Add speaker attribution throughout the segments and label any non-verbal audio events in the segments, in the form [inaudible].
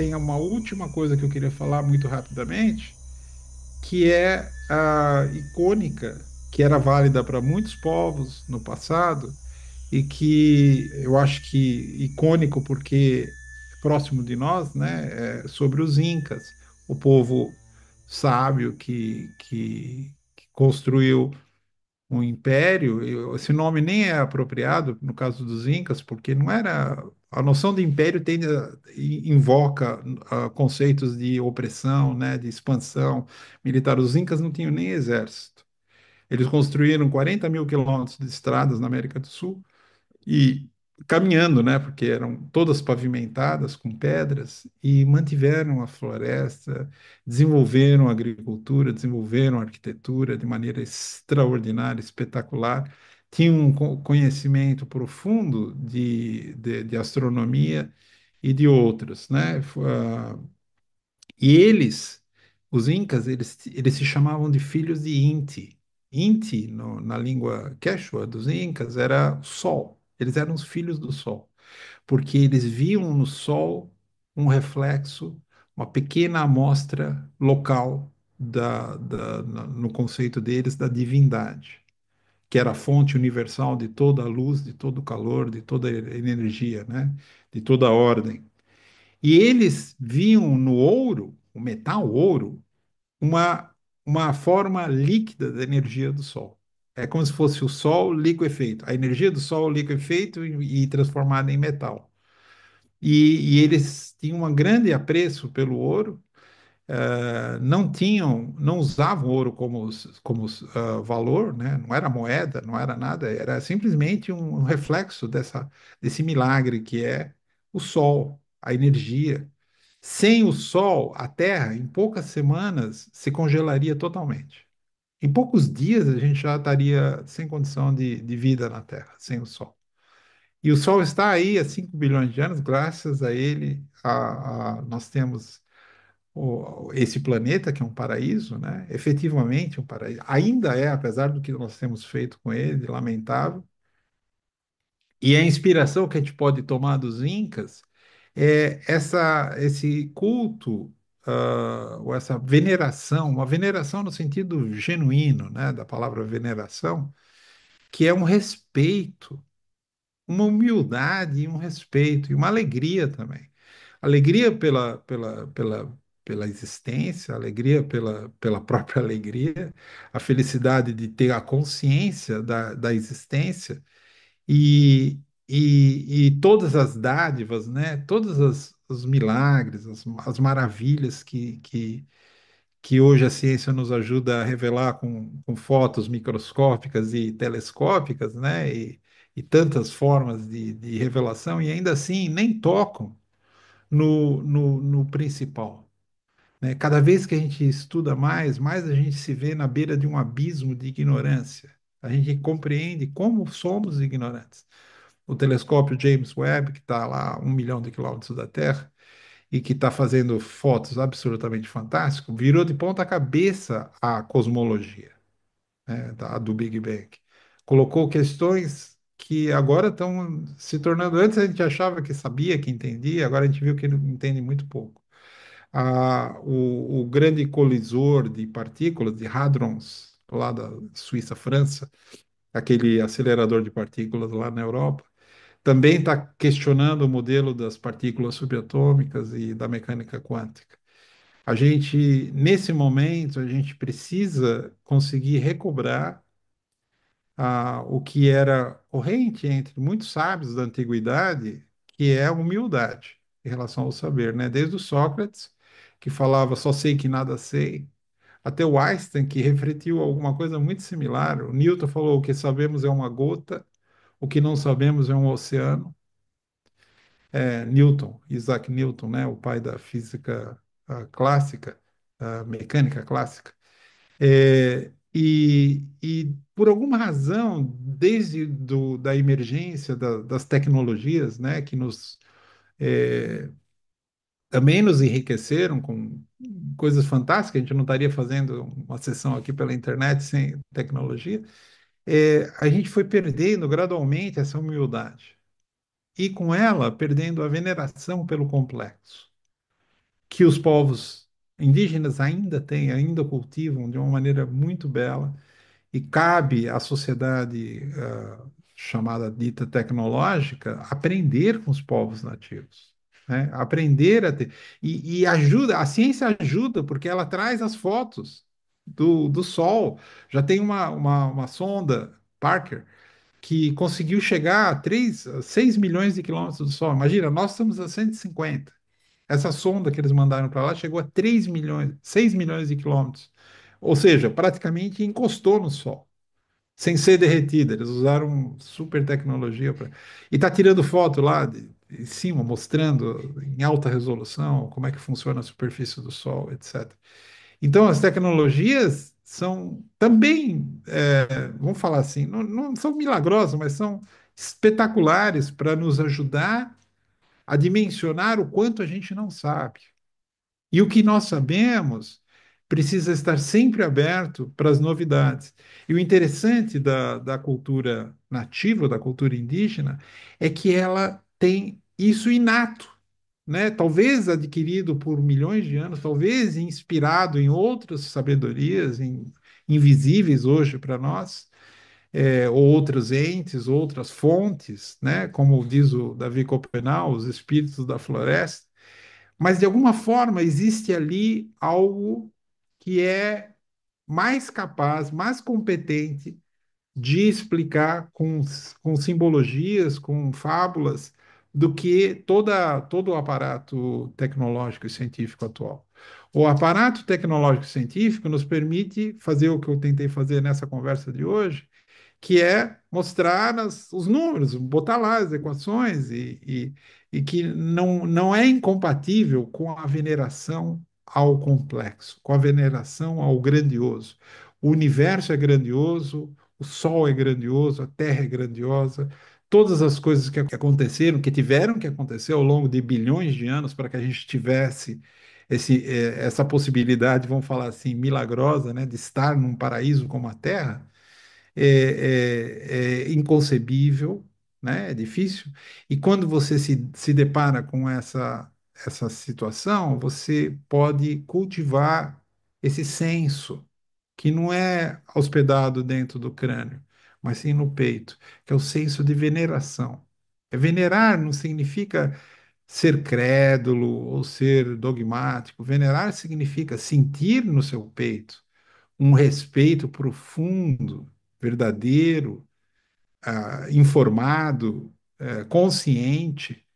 Speaker 1: tem uma última coisa que eu queria falar muito rapidamente, que é a icônica, que era válida para muitos povos no passado, e que eu acho que icônico porque próximo de nós, né? É sobre os Incas, o povo sábio que, que, que construiu um império. Esse nome nem é apropriado no caso dos Incas, porque não era a noção de império invoca ah, conceitos de opressão, né, de expansão militar. Os incas não tinham nem exército. Eles construíram 40 mil quilômetros de estradas na América do Sul e caminhando, né, porque eram todas pavimentadas com pedras e mantiveram a floresta, desenvolveram a agricultura, desenvolveram a arquitetura de maneira extraordinária, espetacular tinha um conhecimento profundo de, de, de astronomia e de outras, né? Ah, e eles, os incas, eles, eles se chamavam de filhos de Inti. Inti, no, na língua quechua dos incas, era sol. Eles eram os filhos do sol, porque eles viam no sol um reflexo, uma pequena amostra local da, da, no conceito deles da divindade que era a fonte universal de toda a luz, de todo o calor, de toda a energia, né? de toda a ordem. E eles viam no ouro, o metal ouro, uma, uma forma líquida da energia do Sol. É como se fosse o Sol liquefeito, a energia do Sol liquefeito e, e transformada em metal. E, e eles tinham um grande apreço pelo ouro uh, não tinham, não usavam ouro como, como uh, valor, né? não era moeda, não era nada, era simplesmente um reflexo dessa, desse milagre que é o sol, a energia. Sem o sol, a Terra, em poucas semanas, se congelaria totalmente. Em poucos dias, a gente já estaria sem condição de, de vida na Terra, sem o sol. E o Sol está aí há 5 bilhões de anos, graças a ele a, a, nós temos esse planeta, que é um paraíso, né? efetivamente um paraíso, ainda é, apesar do que nós temos feito com ele, lamentável. E a inspiração que a gente pode tomar dos Incas é essa, esse culto, uh, ou essa veneração, uma veneração no sentido genuíno né? da palavra veneração, que é um respeito, uma humildade e um respeito, e uma alegria também alegria pela, pela, pela, pela existência, a alegria pela, pela [laughs] própria alegria, a felicidade de ter a consciência da, da existência e, e, e todas as dádivas, né? todos as, os milagres, as, as maravilhas que, que, que hoje a ciência nos ajuda a revelar com, com fotos microscópicas e telescópicas, né? E, e tantas formas de, de revelação, e ainda assim nem tocam no, no, no principal, né? Cada vez que a gente estuda mais, mais a gente se vê na beira de um abismo de ignorância. A gente compreende como somos ignorantes. O telescópio James Webb, que está lá um milhão de quilômetros da Terra, e que está fazendo fotos absolutamente fantásticas, virou de ponta cabeça a cosmologia né, da, do Big Bang. Colocou questões que agora estão se tornando. Antes a gente achava que sabia, que entendia, agora a gente viu que ele entende muito pouco a, o, o, grande colisor de partículas, de hadrons, lá da Suíça, França, aquele acelerador de partículas lá na Europa, também está questionando o modelo das partículas subatômicas e da mecânica quântica. A gente, nesse momento, a gente precisa conseguir recobrar o que era corrente entre muitos sábios da antiguidade, que é a humildade em relação ao saber, né? Desde o Sócrates que falava só sei que nada sei, até o Einstein, que refletiu alguma coisa muito similar. O Newton falou: o que sabemos é uma gota, o que não sabemos é um oceano. É, Newton, Isaac Newton, né, o pai da física uh, clássica, uh, mecânica clássica. É, e, e, por alguma razão, desde do, da emergência da, das tecnologias, né, que nos é, também nos enriqueceram com coisas fantásticas, a gente não estaria fazendo uma sessão aqui pela internet sem tecnologia, é, a gente foi perdendo gradualmente essa humildade. E com ela, perdendo a veneração pelo complexo, que os povos indígenas ainda têm, ainda cultivam de uma maneira muito bela, e cabe à sociedade uh, chamada dita tecnológica aprender com os povos nativos né? Aprender a ter. E, e, ajuda, a ciência ajuda, porque ela traz as fotos do, do Sol. Já tem uma, uma, uma sonda, Parker, que conseguiu chegar a 3, 6 milhões de quilômetros do Sol. Imagina, nós estamos a 150. Essa sonda que eles mandaram para lá chegou a 3 milhões, 6 milhões de quilômetros. Ou seja, praticamente encostou no Sol sem ser derretida. Eles usaram super tecnologia para. E tá tirando foto lá de em cima, mostrando em alta resolução como é que funciona a superfície do Sol, etc. Então, as tecnologias são também, é, vamos falar assim, não, não são milagrosas, mas são espetaculares para nos ajudar a dimensionar o quanto a gente não sabe. E o que nós sabemos precisa estar sempre aberto para as novidades. E o interessante da, da cultura nativa, da cultura indígena, é que ela tem isso inato, né? talvez adquirido por milhões de anos, talvez inspirado em outras sabedorias em, invisíveis hoje para nós, é, outros entes, outras fontes, né? como diz o Davi Copenau, os espíritos da floresta, mas de alguma forma existe ali algo que é mais capaz, mais competente de explicar com, com simbologias, com fábulas, do que toda, todo o aparato tecnológico e científico atual. O aparato tecnológico e científico nos permite fazer o que eu tentei fazer nessa conversa de hoje, que é mostrar as, os números, botar lá as equações e, e, e que não, não é incompatível com a veneração ao complexo, com a veneração ao grandioso. O universo é grandioso, o sol é grandioso, a terra é grandiosa, todas as coisas que aconteceram, que tiveram que acontecer ao longo de bilhões de anos para que a gente tivesse esse, eh, essa possibilidade, vamos falar assim, milagrosa, né, de estar num paraíso como a Terra, é, é, é inconcebível, né, é difícil. E quando você se, se depara com essa, essa situação, você pode cultivar esse senso que não é hospedado dentro do crânio, mas sim no peito, que é o senso de veneração. É venerar não significa ser crédulo ou ser dogmático. Venerar significa sentir no seu peito um respeito profundo, verdadeiro, ah, informado, eh, consciente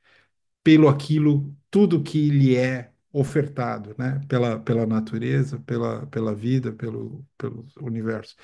Speaker 1: pelo aquilo, tudo que lhe é ofertado, né? Pela, pela natureza, pela, pela vida, pelo, pelo universo.